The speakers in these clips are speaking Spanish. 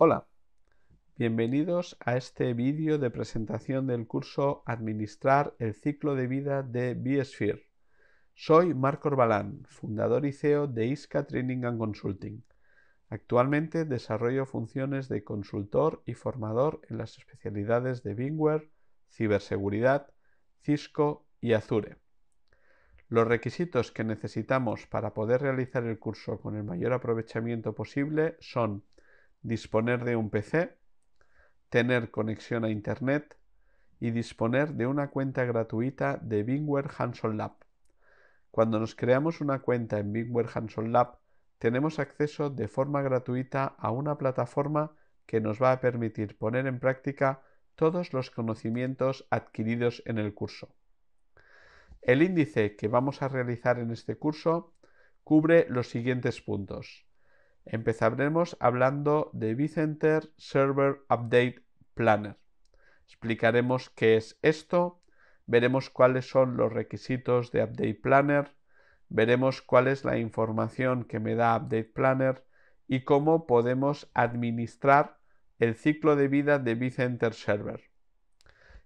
Hola, bienvenidos a este vídeo de presentación del curso Administrar el ciclo de vida de Biosphere. Soy Marco Orbalán, fundador y CEO de ISCA Training and Consulting. Actualmente desarrollo funciones de consultor y formador en las especialidades de Bingware, ciberseguridad, Cisco y Azure. Los requisitos que necesitamos para poder realizar el curso con el mayor aprovechamiento posible son disponer de un PC, tener conexión a Internet y disponer de una cuenta gratuita de Bingware Hanson Lab. Cuando nos creamos una cuenta en Bingware Hanson Lab, tenemos acceso de forma gratuita a una plataforma que nos va a permitir poner en práctica todos los conocimientos adquiridos en el curso. El índice que vamos a realizar en este curso cubre los siguientes puntos. Empezaremos hablando de Vicenter Server Update Planner. Explicaremos qué es esto, veremos cuáles son los requisitos de Update Planner, veremos cuál es la información que me da Update Planner y cómo podemos administrar el ciclo de vida de Vicenter Server.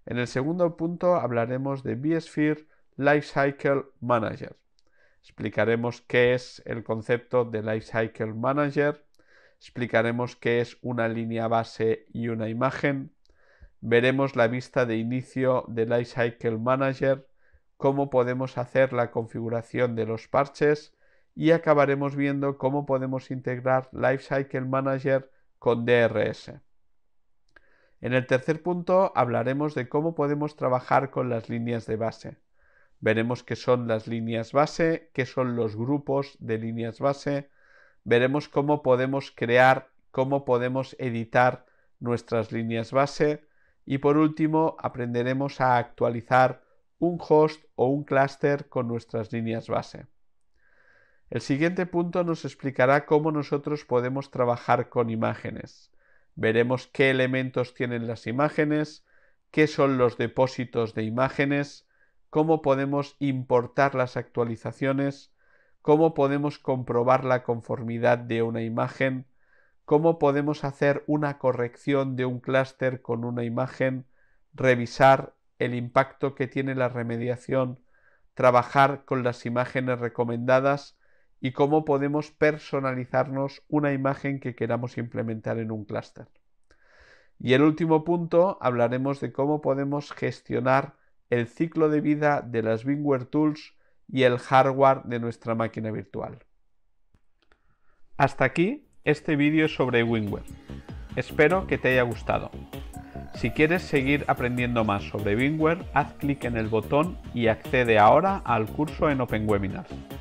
En el segundo punto hablaremos de vSphere Lifecycle Manager explicaremos qué es el concepto de Lifecycle Manager, explicaremos qué es una línea base y una imagen, veremos la vista de inicio de Lifecycle Manager, cómo podemos hacer la configuración de los parches y acabaremos viendo cómo podemos integrar Lifecycle Manager con DRS. En el tercer punto hablaremos de cómo podemos trabajar con las líneas de base veremos qué son las líneas base, qué son los grupos de líneas base, veremos cómo podemos crear, cómo podemos editar nuestras líneas base y por último aprenderemos a actualizar un host o un clúster con nuestras líneas base. El siguiente punto nos explicará cómo nosotros podemos trabajar con imágenes. Veremos qué elementos tienen las imágenes, qué son los depósitos de imágenes, cómo podemos importar las actualizaciones, cómo podemos comprobar la conformidad de una imagen, cómo podemos hacer una corrección de un clúster con una imagen, revisar el impacto que tiene la remediación, trabajar con las imágenes recomendadas y cómo podemos personalizarnos una imagen que queramos implementar en un clúster. Y el último punto, hablaremos de cómo podemos gestionar el ciclo de vida de las VMware Tools y el hardware de nuestra máquina virtual. Hasta aquí este vídeo sobre Winware. Espero que te haya gustado. Si quieres seguir aprendiendo más sobre Winware, haz clic en el botón y accede ahora al curso en OpenWebinars.